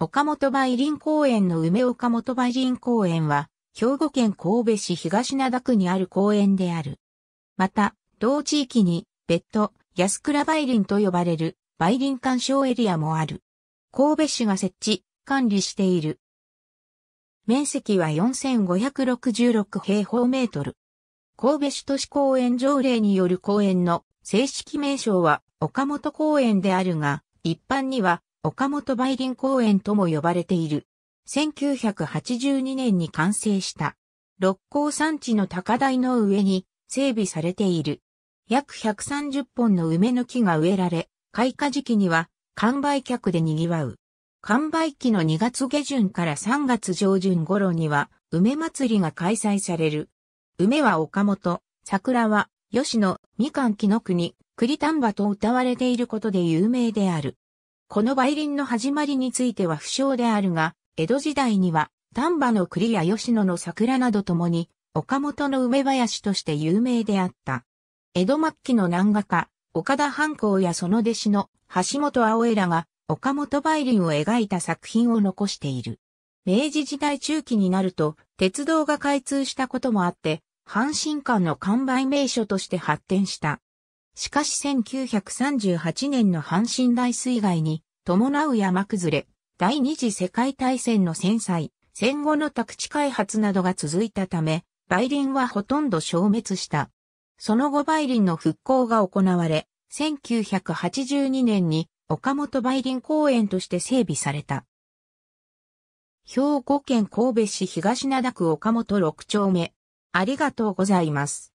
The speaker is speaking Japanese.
岡本梅林公園の梅岡本梅林公園は、兵庫県神戸市東灘区にある公園である。また、同地域に、別途、安倉梅林と呼ばれる、梅林鑑賞エリアもある。神戸市が設置、管理している。面積は4566平方メートル。神戸市都市公園条例による公園の正式名称は岡本公園であるが、一般には岡本梅林公園とも呼ばれている。1982年に完成した。六甲山地の高台の上に整備されている。約130本の梅の木が植えられ、開花時期には完売客で賑わう。完売期の2月下旬から3月上旬頃には梅祭りが開催される。梅は岡本、桜は吉野、みかん木の国、栗丹波と歌われていることで有名である。この梅林の始まりについては不詳であるが、江戸時代には丹波の栗や吉野の桜などともに、岡本の梅林として有名であった。江戸末期の南画家、岡田藩校やその弟子の橋本青江らが岡本梅林を描いた作品を残している。明治時代中期になると鉄道が開通したこともあって、阪神間の完売名所として発展した。しかし1938年の阪神大水害に伴う山崩れ、第二次世界大戦の戦災、戦後の宅地開発などが続いたため、梅林はほとんど消滅した。その後梅林の復興が行われ、1982年に岡本梅林公園として整備された。兵庫県神戸市東灘区岡本6丁目。ありがとうございます。